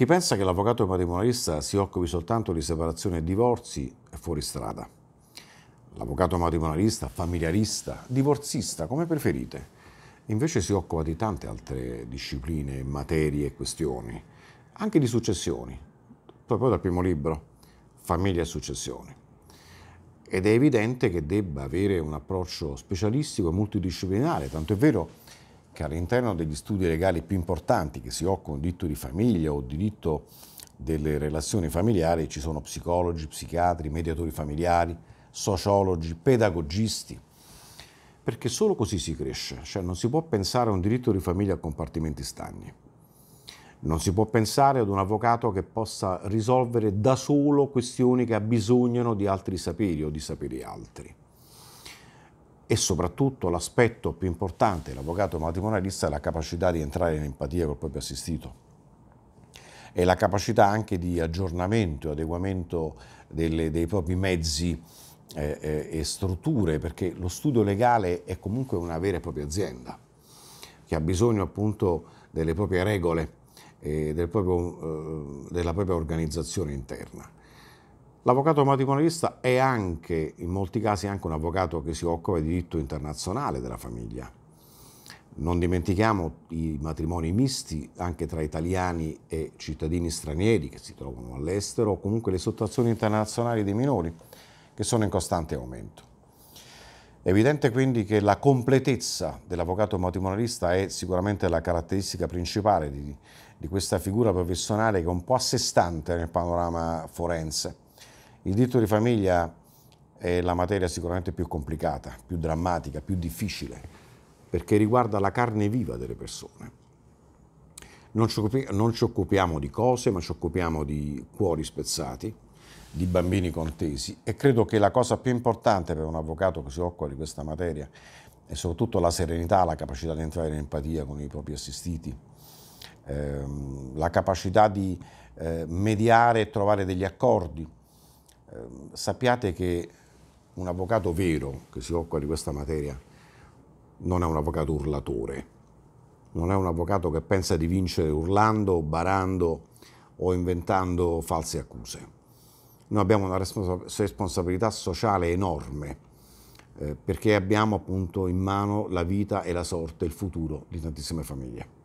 Chi pensa che l'avvocato matrimonialista si occupi soltanto di separazione e divorzi è fuori strada. L'avvocato matrimonialista, familiarista, divorzista, come preferite, invece si occupa di tante altre discipline, materie e questioni, anche di successioni, proprio dal primo libro, Famiglia e successioni. Ed è evidente che debba avere un approccio specialistico e multidisciplinare, tanto è vero che all'interno degli studi legali più importanti che si occupano di diritto di famiglia o diritto delle relazioni familiari ci sono psicologi, psichiatri, mediatori familiari, sociologi, pedagogisti, perché solo così si cresce, cioè non si può pensare a un diritto di famiglia a compartimenti stagni. Non si può pensare ad un avvocato che possa risolvere da solo questioni che abbisognano di altri saperi o di sapere altri e soprattutto l'aspetto più importante dell'avvocato matrimonialista è la capacità di entrare in empatia col proprio assistito e la capacità anche di aggiornamento e adeguamento delle, dei propri mezzi eh, eh, e strutture, perché lo studio legale è comunque una vera e propria azienda che ha bisogno appunto delle proprie regole e eh, del proprio, eh, della propria organizzazione interna. L'avvocato matrimonialista è anche, in molti casi, anche un avvocato che si occupa di diritto internazionale della famiglia. Non dimentichiamo i matrimoni misti anche tra italiani e cittadini stranieri che si trovano all'estero, o comunque le sottrazioni internazionali dei minori che sono in costante aumento. È evidente quindi che la completezza dell'avvocato matrimonialista è sicuramente la caratteristica principale di, di questa figura professionale che è un po' a sé stante nel panorama forense il diritto di famiglia è la materia sicuramente più complicata, più drammatica, più difficile, perché riguarda la carne viva delle persone. Non ci, non ci occupiamo di cose, ma ci occupiamo di cuori spezzati, di bambini contesi e credo che la cosa più importante per un avvocato che si occupa di questa materia è soprattutto la serenità, la capacità di entrare in empatia con i propri assistiti, ehm, la capacità di eh, mediare e trovare degli accordi Ehm, sappiate che un avvocato vero che si occupa di questa materia non è un avvocato urlatore, non è un avvocato che pensa di vincere urlando, barando o inventando false accuse. Noi abbiamo una responsabilità sociale enorme eh, perché abbiamo appunto in mano la vita e la sorte, il futuro di tantissime famiglie.